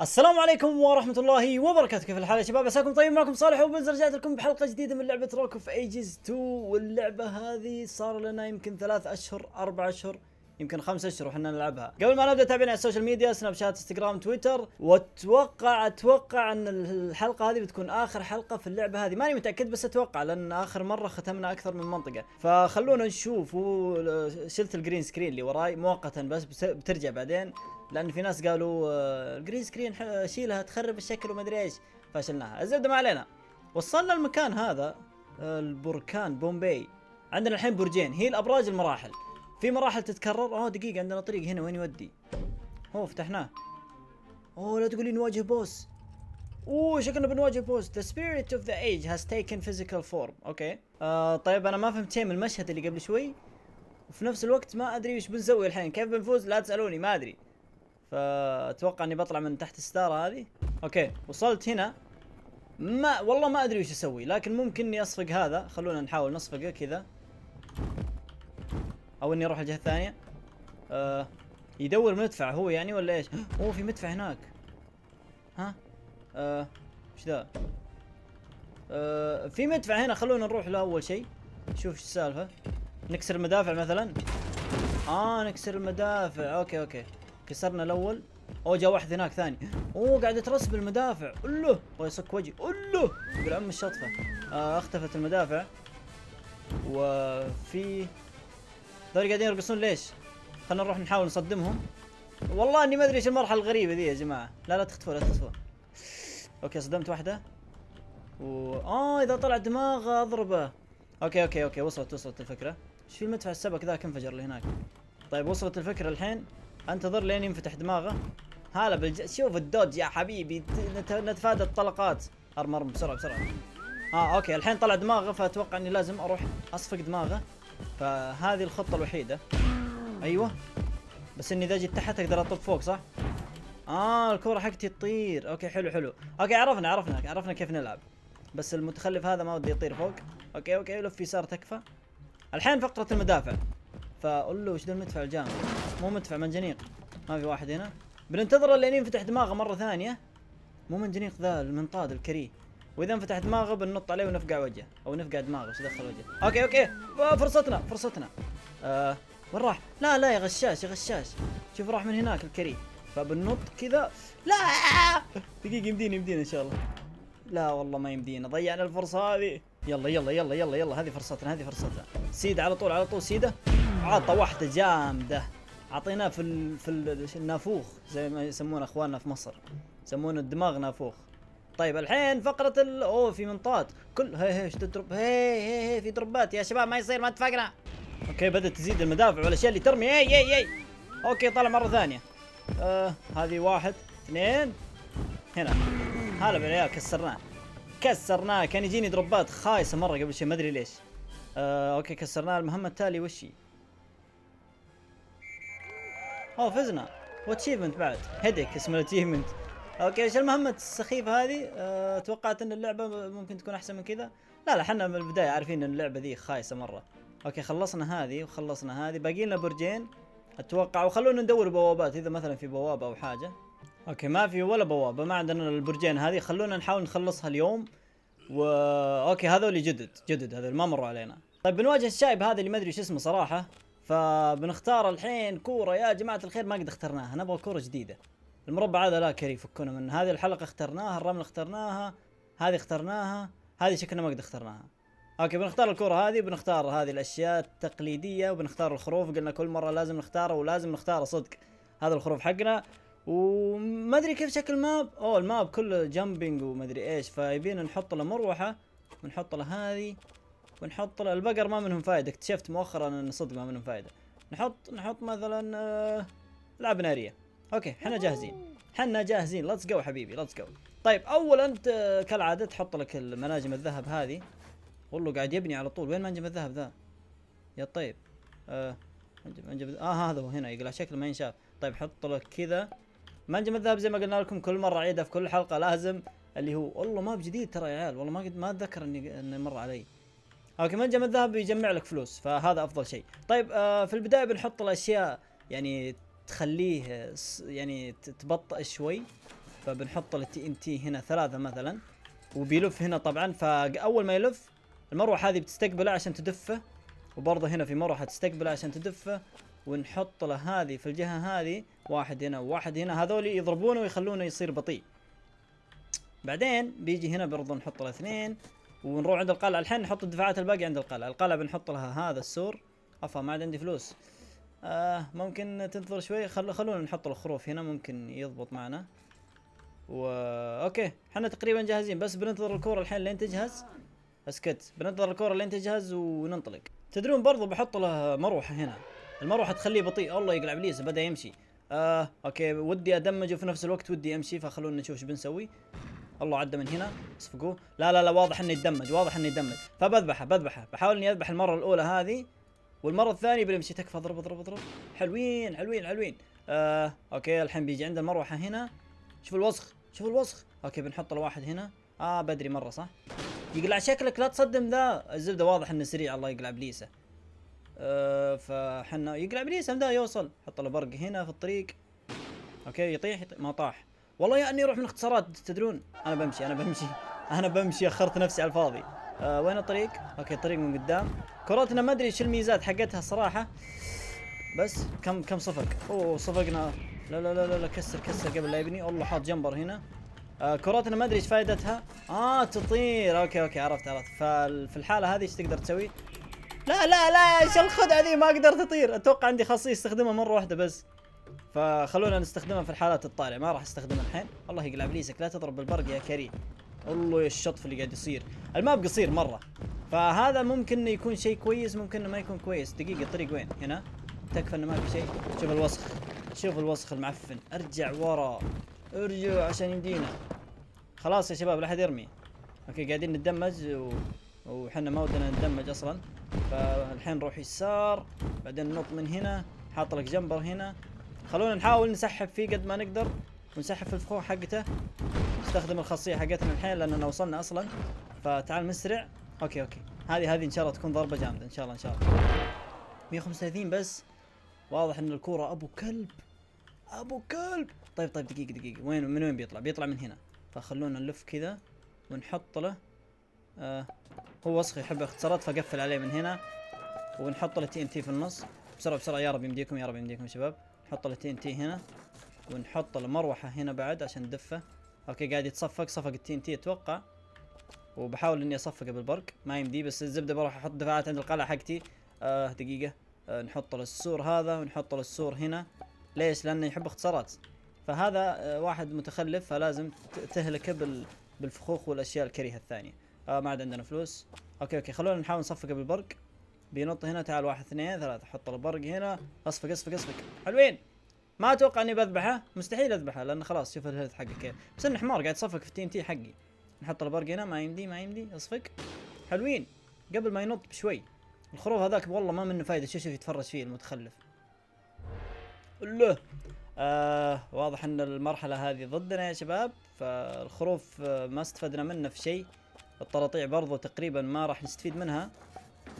السلام عليكم ورحمة الله وبركاته كيف الحال يا شباب عساكم طيب معكم صالح وبنز رجعت لكم بحلقة جديدة من لعبة روك اوف ايجز 2 واللعبة هذه صار لنا يمكن ثلاث اشهر اربع اشهر يمكن خمس اشهر واحنا نلعبها قبل ما نبدا تابعنا على السوشيال ميديا سناب شات انستغرام تويتر واتوقع اتوقع ان الحلقه هذه بتكون اخر حلقه في اللعبه هذه ماني متاكد بس اتوقع لان اخر مره ختمنا اكثر من منطقه فخلونا نشوف شلت الجرين سكرين اللي وراي مؤقتا بس بترجع بعدين لان في ناس قالوا آه، الجرين سكرين شيلها تخرب الشكل وما ادري ايش فشلناها الزبده ما علينا وصلنا المكان هذا البركان بومبي عندنا الحين برجين هي الابراج المراحل في مراحل تتكرر اوه دقيقه عندنا طريق هنا وين يودي اوه فتحناه اوه لا تقولي نواجه بوس اوه شكلنا بنواجه بوس ذا سبيريت اوف ذا ايج هاز تيكن فيزيكال فورم اوكي آه، طيب انا ما فهمت شيء من المشهد اللي قبل شوي وفي نفس الوقت ما ادري وش بنسوي الحين كيف بنفوز لا تسالوني ما ادري فاتوقع اني بطلع من تحت الستاره هذه اوكي وصلت هنا ما والله ما ادري وش اسوي لكن ممكن اني اصفق هذا خلونا نحاول نصفقه كذا او اني اروح الجهه الثانيه آه يدور مدفع هو يعني ولا ايش اوه في مدفع هناك ها آه وش ذا آه في مدفع هنا خلونا نروح له اول شيء نشوف ايش السالفه نكسر المدافع مثلا اه نكسر المدافع اوكي اوكي كسرنا الاول اوه جاء واحد هناك ثاني اوه قاعد اترس بالمدافع الله الله يصك وجهي الله يقول عم الشطفه آه اختفت المدافع وفي ذول قاعدين يرقصون ليش؟ خلينا نروح نحاول نصدمهم والله اني ما ادري ايش المرحله الغريبه ذي يا جماعه لا لا تختفوا لا تختفوا اوكي صدمت واحده و اه اذا طلع دماغه اضربه اوكي اوكي اوكي وصلت وصلت الفكره ايش في المدفع السبك ذاك انفجر اللي هناك طيب وصلت الفكره الحين انتظر لين ينفتح دماغه هلا بالج... شوف الدوج يا حبيبي نت... نتفادى الطلقات ارمر بسرعه بسرعه اه اوكي الحين طلع دماغه فاتوقع اني لازم اروح اصفق دماغه فهذه الخطه الوحيده ايوه بس اني اذا جيت تحت اقدر اطب فوق صح اه الكوره حقتي تطير اوكي حلو حلو اوكي عرفنا عرفنا عرفنا كيف نلعب بس المتخلف هذا ما ودي يطير فوق اوكي اوكي لف يسار تكفى الحين فقره المدافع فقول له وش ذا المدفع الجامد مو مدفع منجنيق ما في واحد هنا بننتظر لين ينفتح دماغه مره ثانيه مو منجنيق ذا المنطاد الكريه واذا انفتح دماغه بننط عليه ونفقع وجهه او نفقع دماغه بس دخل وجهه اوكي اوكي آه، فرصتنا فرصتنا آه وين راح لا لا يا غشاش يا غشاش شوف راح من هناك الكريه فبننط كذا لا دقيقه يمدينا يمدينا ان شاء الله لا والله ما يمدينا ضيعنا الفرصه هذه يلا يلا يلا يلا يلا هذه فرصتنا هذه فرصتنا سيده على طول على طول سيده عطى واحده جامده اعطيناه في ال... في ال... النافوخ زي ما يسمونه اخواننا في مصر يسمونه الدماغ نافوخ طيب الحين فقرة ال... اوه في منطات كل هي هي ايش تضرب هي هي هي في دروبات يا شباب ما يصير ما اتفقنا اوكي بدأت تزيد المدافع والاشياء اللي ترمي اي اي اي اوكي طلع مرة ثانية آه هذه واحد اثنين هنا هلا بالعيال كسرناه كسرناه كان يجيني دروبات خايسة مرة قبل شوي ما ادري ليش آه اوكي كسرناه المهمة التالية وش هي؟ اوه فزنا واتشيفمنت بعد هيديك اسم الاتشيفمنت اوكي ايش المهمة السخيفة هذه أه توقعت ان اللعبة ممكن تكون احسن من كذا لا لا حنا من البداية عارفين ان اللعبة ذي خايسة مرة اوكي خلصنا هذه وخلصنا هذه باقي لنا برجين اتوقع وخلونا ندور بوابات اذا مثلا في بوابة او حاجة اوكي ما في ولا بوابة ما عندنا البرجين هذه خلونا نحاول نخلصها اليوم و اوكي هذول جدد جدد هذول ما مروا علينا طيب بنواجه الشايب هذا اللي ما ادري ايش اسمه صراحة فبنختار الحين كوره يا جماعه الخير ما قد اخترناها نبغى كوره جديده المربع هذا لا كريم فكونا من هذه الحلقه اخترناها الرمل اخترناها هذه اخترناها هذه شكلنا ما قد اخترناها اوكي بنختار الكرة هذه بنختار هذه الاشياء التقليدية وبنختار الخروف قلنا كل مرة لازم نختاره ولازم نختاره صدق هذا الخروف حقنا وما ادري كيف شكل الماب اوه الماب كله جامبينج وما ادري ايش فيبينا نحط له مروحة ونحط له هذه ونحط البقر ما منهم فايده اكتشفت مؤخرا ان صدق ما منهم فايده نحط نحط مثلا آه، لعب ناريه اوكي احنا جاهزين احنا جاهزين ليتس جو حبيبي ليتس جو طيب اول انت كالعاده تحط لك المناجم الذهب هذه والله قاعد يبني على طول وين منجم الذهب ذا يا طيب آه منجم منجم اه هذا هو هنا يقلع شكله ما ينشاف طيب حط لك كذا منجم الذهب زي ما قلنا لكم كل مره اعيدها في كل حلقه لازم اللي هو والله ما بجديد ترى يا عيال والله ما قد ما اتذكر اني انه مر علي اوكي منجم الذهب يجمع لك فلوس فهذا افضل شيء طيب آه في البدايه بنحط الاشياء يعني تخليه يعني تبطئ شوي فبنحط التي ان تي هنا ثلاثه مثلا وبيلف هنا طبعا فاول ما يلف المروحه هذه بتستقبله عشان تدفه وبرضه هنا في مروحه تستقبله عشان تدفه ونحط له هذه في الجهه هذه واحد هنا وواحد هنا هذول يضربونه ويخلونه يصير بطيء بعدين بيجي هنا برضه نحط له اثنين ونروح عند القلعه الحين نحط الدفاعات الباقي عند القلعه القلعه بنحط لها هذا السور افا ما عاد عندي فلوس آه ممكن تنتظر شوي خل... خلونا نحط الخروف هنا ممكن يضبط معنا و اوكي احنا تقريبا جاهزين بس بننتظر الكوره الحين لين تجهز اسكت بننتظر الكوره لين تجهز وننطلق تدرون برضو بحط له مروحه هنا المروحه تخليه بطيء الله يقلع ابليس بدا يمشي آه اوكي ودي ادمجه وفي نفس الوقت ودي امشي فخلونا نشوف ايش بنسوي الله عدى من هنا اصفقوه لا لا لا واضح انه يدمج واضح انه يدمج فبذبحه بذبحه بحاول اني اذبح المره الاولى هذه والمره الثانيه بالمشي تكفى اضرب اضرب اضرب حلوين حلوين حلوين آه اوكي الحين بيجي عند المروحه هنا شوف الوسخ شوف الوسخ اوكي بنحط الواحد هنا اه بدري مره صح يقلع شكلك لا تصدم ذا الزبده واضح انه سريع الله يقلع ابليسه أه فحنا يقلع ابليسه ذا يوصل حط له برق هنا في الطريق اوكي يطيح, يطيح ما طاح والله يا اني اروح من اختصارات تدرون انا بمشي انا بمشي انا بمشي اخرت نفسي على الفاضي أه وين الطريق اوكي الطريق من قدام كراتنا ما ادري شو الميزات حقتها صراحه بس كم كم صفق اوه صفقنا لا لا لا لا, لا كسر كسر قبل لا يبني والله حاط جمبر هنا آه كراتنا ما ادري ايش فائدتها اه تطير اوكي اوكي عرفت عرفت ففي الحاله هذه ايش تقدر تسوي لا لا لا ايش الخدعه ذي ما اقدر تطير اتوقع عندي خاصيه استخدمها مره واحده بس فخلونا نستخدمها في الحالات الطارئه ما راح استخدمها الحين الله يقلع ابليسك لا تضرب بالبرق يا كريم الله يا الشطف اللي قاعد يصير الماب قصير مره فهذا ممكن انه يكون شيء كويس ممكن انه ما يكون كويس دقيقه الطريق وين هنا تكفى انه ما في شيء شوف الوسخ شوف الوسخ المعفن ارجع ورا ارجع عشان يمدينا خلاص يا شباب لا احد يرمي اوكي قاعدين نتدمج و... وحنا ما ودنا نتدمج اصلا فالحين نروح يسار بعدين ننط من هنا حاط لك جنبر هنا خلونا نحاول نسحب فيه قد ما نقدر ونسحب في الفخور حقته نستخدم الخاصية حقتنا الحين لأننا وصلنا أصلا فتعال نسرع أوكي أوكي هذه هذه إن شاء الله تكون ضربة جامدة إن شاء الله إن شاء الله 135 بس واضح إن الكورة أبو كلب أبو كلب طيب طيب دقيقة دقيقة وين من وين بيطلع بيطلع من هنا فخلونا نلف كذا ونحط له آه هو وسخ يحب اختصارات فقفل عليه من هنا ونحط له تي ان تي في النص بسرعة بسرعة يا رب يمديكم يا رب يمديكم شباب نحط التين تي هنا ونحط المروحة هنا بعد عشان ندفه اوكي قاعد يتصفق صفق التين تي اتوقع وبحاول اني اصفقه بالبرق ما يمدي بس الزبدة بروح احط دفاعات عند القلعة حقتي آه دقيقة آه نحط للسور هذا ونحط للسور هنا ليش لانه يحب اختصارات فهذا آه واحد متخلف فلازم تهلكه بال بالفخوخ والاشياء الكريهة الثانية آه ما عاد عندنا فلوس اوكي اوكي خلونا نحاول نصفقه بالبرق بينط هنا تعال واحد اثنين ثلاثة حط البرق هنا اصفق اصفق اصفق حلوين ما اتوقع اني بذبحه مستحيل اذبحه لان خلاص شوف الهيلث حقه كيف بس انه حمار قاعد يصفق في التي ان تي حقي نحط البرق هنا ما يمدي ما يمدي اصفق حلوين قبل ما ينط بشوي الخروف هذاك والله ما منه فايده شوف شوف يتفرج فيه المتخلف الله آه واضح ان المرحله هذه ضدنا يا شباب فالخروف آه، ما استفدنا منه في شيء الطراطيع برضو تقريبا ما راح نستفيد منها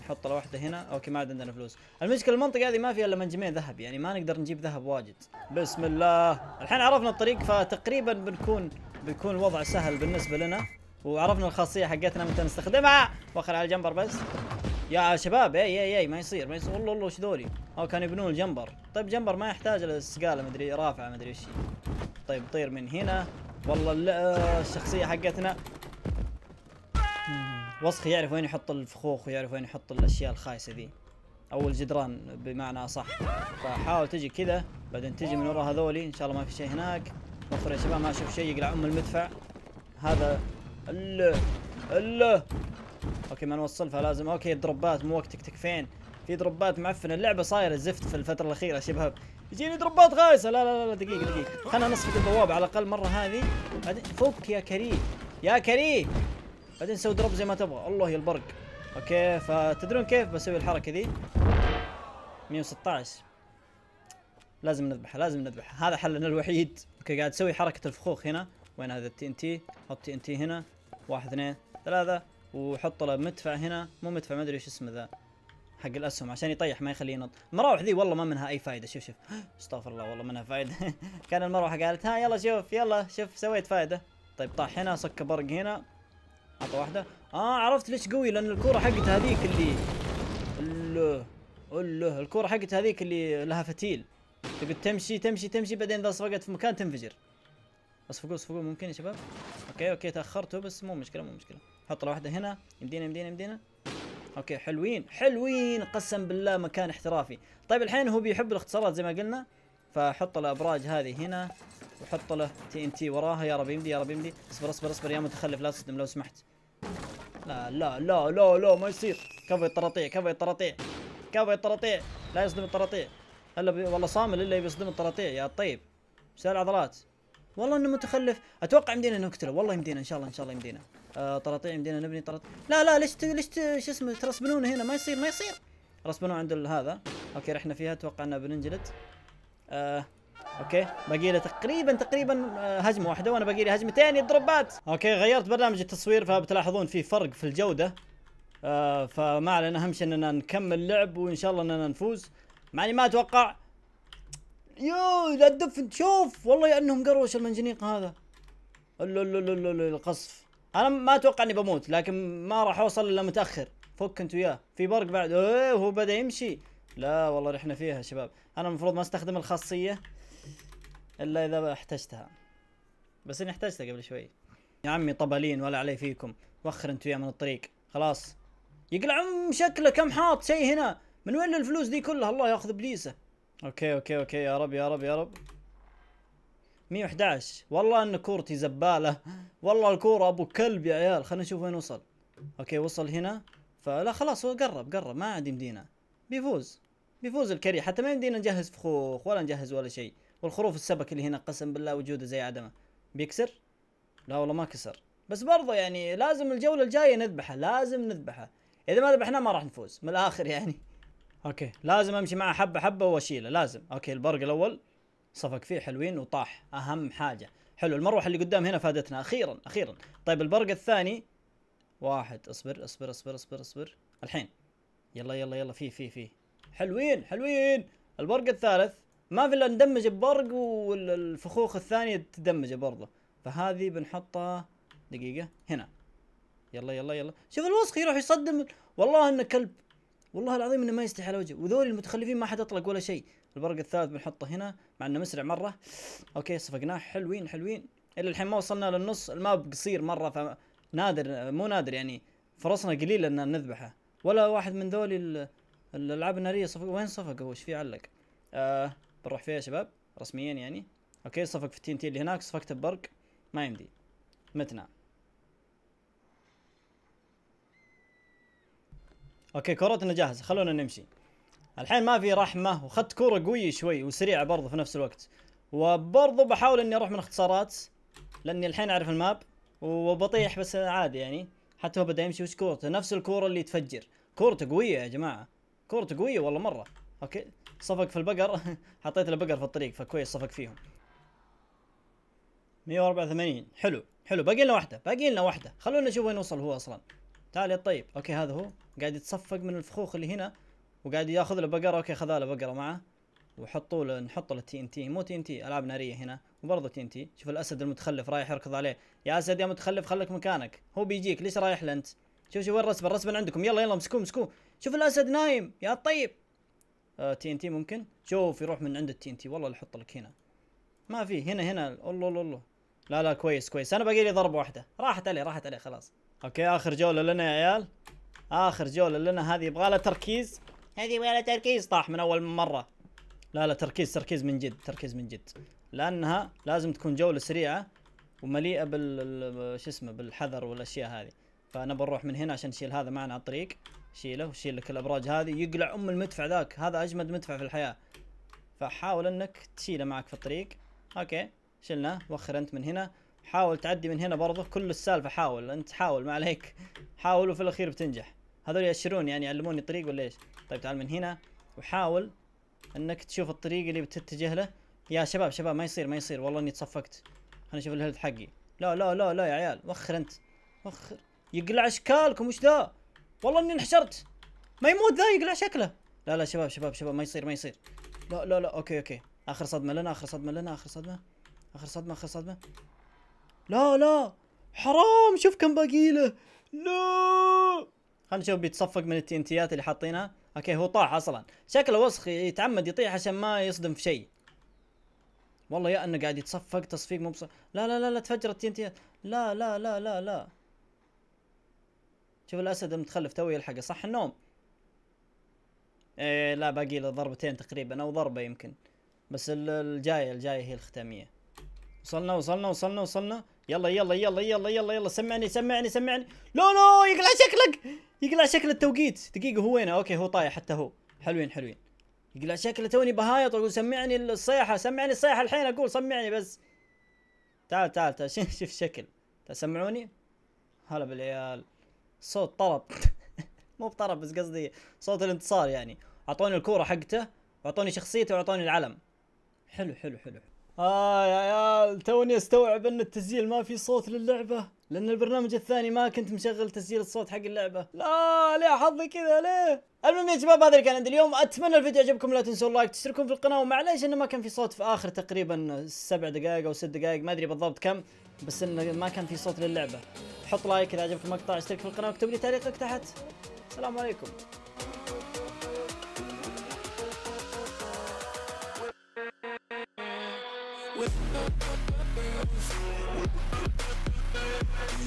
نحط له واحده هنا اوكي ما عاد عندنا فلوس المشكله المنطقه هذه ما فيها الا منجمين ذهب يعني ما نقدر نجيب ذهب واجد بسم الله الحين عرفنا الطريق فتقريبا بنكون بيكون الوضع سهل بالنسبه لنا وعرفنا الخاصيه حقتنا متى نستخدمها واخر على الجمبر بس يا شباب اي اي اي ما يصير ما يصير والله والله ايش ذولي او كانوا يبنون الجمبر طيب جمبر ما يحتاج الا السقاله مدري رافعه مدري ايش طيب طير من هنا والله الشخصيه حقتنا وسخ يعرف وين يحط الفخوخ ويعرف وين يحط الاشياء الخايسه ذي او الجدران بمعنى اصح فحاول تجي كذا بعدين تجي من ورا هذولي ان شاء الله ما في شيء هناك وفر يا شباب ما اشوف شيء يقلع ام المدفع هذا الا الا اوكي ما نوصل فلازم اوكي دروبات مو وقتك تكفين في دروبات معفنه اللعبه صايره زفت في الفتره الاخيره يا شباب يجيني دروبات خايسه لا لا لا دقيقه دقيقه خلنا نصفق البوابه على الاقل مره هذه فك يا كريه يا كريه بعدين سوي دروب زي ما تبغى الله يا البرق اوكي فتدرون كيف بسوي الحركه ذي 116 لازم نذبحها لازم نذبحها هذا حلنا الوحيد اوكي قاعد تسوي حركه الفخوخ هنا وين هذا التي ان تي حط تي ان تي هنا واحد اثنين ثلاثه وحط له مدفع هنا مو مدفع ما ادري ايش اسمه ذا حق الاسهم عشان يطيح ما يخليه ينط المراوح ذي والله ما منها اي فائده شوف شوف استغفر الله والله منها فائده كان المروحه قالت ها يلا شوف يلا شوف سويت فائده طيب طاح هنا صك برق هنا عطى واحده اه عرفت ليش قوي لان الكوره حقت هذيك اللي الله الكوره حقت هذيك اللي لها فتيل تقعد تمشي تمشي تمشي بعدين اذا صفقت في مكان تنفجر اصفقوا اصفقوا ممكن يا شباب اوكي اوكي تاخرتوا بس مو مشكله مو مشكله حط له واحده هنا يمدينا يمدينا يمدينا اوكي حلوين حلوين قسم بالله مكان احترافي طيب الحين هو بيحب الاختصارات زي ما قلنا فحط الابراج هذه هنا وحط له تي ان تي وراها يا رب يمدي يا رب يمدي اصبر اصبر اصبر يا متخلف لا تصدم لو سمحت لا لا لا لا لا ما يصير كفي الطراطيع كفي الطراطيع كفي الطراطيع لا يصدم الطراطيع هلا بي... والله صامل الا بيصدم الطراطيع يا طيب سال العضلات والله انه متخلف اتوقع يمدينا نقتله والله يمدينا ان شاء الله ان شاء الله يمدينا آه طراطيع يمدينا نبني طراطيع لا لا ليش ت... ليش ت... شو اسمه ترسبنونه هنا ما يصير ما يصير رسبنوه عند هذا اوكي رحنا فيها اتوقع انه بننجلد آه اوكي باقي له تقريبا تقريبا آه، هجمه واحده وانا باقي لي هجمتين يضربات اوكي غيرت برنامج التصوير فبتلاحظون في فرق في الجوده آه فما علينا اهم شيء اننا نكمل لعب وان شاء الله اننا نفوز مع اني ما اتوقع يو لا تدف شوف والله انهم قروش المنجنيق هذا القصف انا ما اتوقع اني بموت لكن ما راح اوصل الا متاخر فك انت وياه في برق بعد اوه هو بدا يمشي لا والله رحنا فيها شباب انا المفروض ما استخدم الخاصيه الا اذا احتجتها بس اني احتجتها قبل شوي يا عمي طبلين ولا علي فيكم وخر انت وياه من الطريق خلاص يقلع ام شكله كم حاط شيء هنا من وين الفلوس دي كلها الله ياخذ ابليسه اوكي اوكي اوكي يا رب يا رب يا رب 111 والله ان كورتي زباله والله الكوره ابو كلب يا عيال خلينا نشوف وين وصل اوكي وصل هنا فلا خلاص هو قرب قرب ما عاد يمدينا بيفوز بيفوز الكري حتى ما يمدينا نجهز فخوخ ولا نجهز ولا شيء والخروف السبك اللي هنا قسم بالله وجوده زي عدمه بيكسر لا والله ما كسر بس برضه يعني لازم الجوله الجايه نذبحه لازم نذبحه اذا ما ذبحناه ما راح نفوز من الاخر يعني اوكي لازم امشي معه حبه حبه واشيله لازم اوكي البرق الاول صفق فيه حلوين وطاح اهم حاجه حلو المروحه اللي قدام هنا فادتنا اخيرا اخيرا طيب البرق الثاني واحد اصبر اصبر اصبر اصبر اصبر الحين يلا يلا يلا في في في حلوين حلوين البرق الثالث ما في الا ندمج ببرق والفخوخ الثانيه تدمج برضه فهذه بنحطها دقيقه هنا يلا يلا يلا شوف الوسخ يروح يصدم والله انه كلب والله العظيم انه ما يستحي على وجهه وذول المتخلفين ما حد اطلق ولا شيء البرق الثالث بنحطه هنا مع انه مسرع مره اوكي صفقناه حلوين حلوين الى الحين ما وصلنا للنص الماب قصير مره فنادر مو نادر يعني فرصنا قليله ان نذبحه ولا واحد من ذول الالعاب الناريه صفق وين هو وش في علق آه بنروح فيها يا شباب رسميا يعني اوكي صفق في التين تي اللي هناك صفقت ببرق ما يمدي متنا اوكي كورتنا جاهزه خلونا نمشي الحين ما في رحمه وخدت كوره قويه شوي وسريعه برضه في نفس الوقت وبرضه بحاول اني اروح من اختصارات لاني الحين اعرف الماب وبطيح بس عادي يعني حتى هو بدا يمشي وش كورته نفس الكوره اللي تفجر كورته قويه يا جماعه كورته قويه والله مره اوكي صفق في البقر حطيت البقر في الطريق فكويس صفق فيهم 184 حلو حلو باقي لنا واحده باقي لنا واحده خلونا نشوف وين وصل هو اصلا تعال يا طيب اوكي هذا هو قاعد يتصفق من الفخوخ اللي هنا وقاعد ياخذ له بقره اوكي خذ له بقره معه وحطوا له نحط له تي ان تي مو تي ان تي العاب ناريه هنا وبرضه تي ان تي شوف الاسد المتخلف رايح يركض عليه يا اسد يا متخلف خليك مكانك هو بيجيك ليش رايح انت شوف شوف وين الرسبه الرسبه عندكم يلا يلا امسكوه امسكوه شوف الاسد نايم يا طيب تي ان تي ممكن شوف يروح من عند التي ان تي والله اللي احط لك هنا ما في هنا هنا الله الله الله لا لا كويس كويس انا باقي لي ضربه واحده راحت عليه راحت عليه خلاص اوكي اخر جوله لنا يا عيال اخر جوله لنا هذه يبغى لها تركيز هذه يبغى لها تركيز طاح من اول مره لا لا تركيز تركيز من جد تركيز من جد لانها لازم تكون جوله سريعه ومليئه بال شو اسمه بالحذر والاشياء هذه فانا بروح من هنا عشان نشيل هذا معنا على الطريق شيله وشيل لك الابراج هذه يقلع ام المدفع ذاك هذا اجمد مدفع في الحياه فحاول انك تشيله معك في الطريق اوكي شلناه وخر انت من هنا حاول تعدي من هنا برضه كل السالفه حاول انت حاول ما عليك حاول وفي الاخير بتنجح هذول ياشرون يعني يعلموني الطريق ولا ايش طيب تعال من هنا وحاول انك تشوف الطريق اللي بتتجه له يا شباب شباب ما يصير ما يصير والله اني تصفقت خليني اشوف الهيلث حقي لا لا لا لا يا عيال وخر انت وخر يقلع اشكالكم وش ذا والله اني انحشرت ما يموت ذا يقلع شكله لا لا شباب شباب شباب ما يصير ما يصير لا لا لا اوكي اوكي اخر صدمه لنا اخر صدمه لنا اخر صدمه اخر صدمه اخر صدمه لا لا حرام شوف كم باقي له لا خلينا نشوف بيتصفق من التنتيات اللي حاطينها اوكي هو طاح اصلا شكله وسخ يتعمد يطيح عشان ما يصدم في شيء والله يا انه قاعد يتصفق تصفيق مو لا لا لا لا تفجر التنتيات لا لا لا لا لا شوف الاسد المتخلف تو يلحقه صح النوم إيه لا باقي له ضربتين تقريبا او ضربه يمكن بس الجايه الجايه هي الختاميه وصلنا وصلنا وصلنا وصلنا يلا يلا يلا يلا يلا يلا سمعني سمعني سمعني لا لا يقلع شكلك يقلع شكل التوقيت دقيقه هو وينه اوكي هو طايح حتى هو حلوين حلوين يقلع شكله توني بهايط اقول سمعني الصيحه سمعني الصيحه الحين اقول سمعني بس تعال تعال تعال شوف شكل تسمعوني هلا بالعيال صوت طرب مو بطرب بس قصدي صوت الانتصار يعني اعطوني الكوره حقته واعطوني شخصيته واعطوني العلم حلو حلو حلو اه يا عيال توني استوعب ان التسجيل ما في صوت للعبه لان البرنامج الثاني ما كنت مشغل تسجيل الصوت حق اللعبه لا ليه حظي كذا ليه المهم يا شباب هذا اللي كان عندي اليوم اتمنى الفيديو عجبكم لا تنسوا اللايك تشتركون في القناه ومعليش انه ما كان في صوت في اخر تقريبا سبع دقائق او ست دقائق ما ادري بالضبط كم بس انه ما كان في صوت للعبه حط لايك اذا عجبك المقطع اشترك في القناه واكتب لي تعليقك تحت السلام عليكم With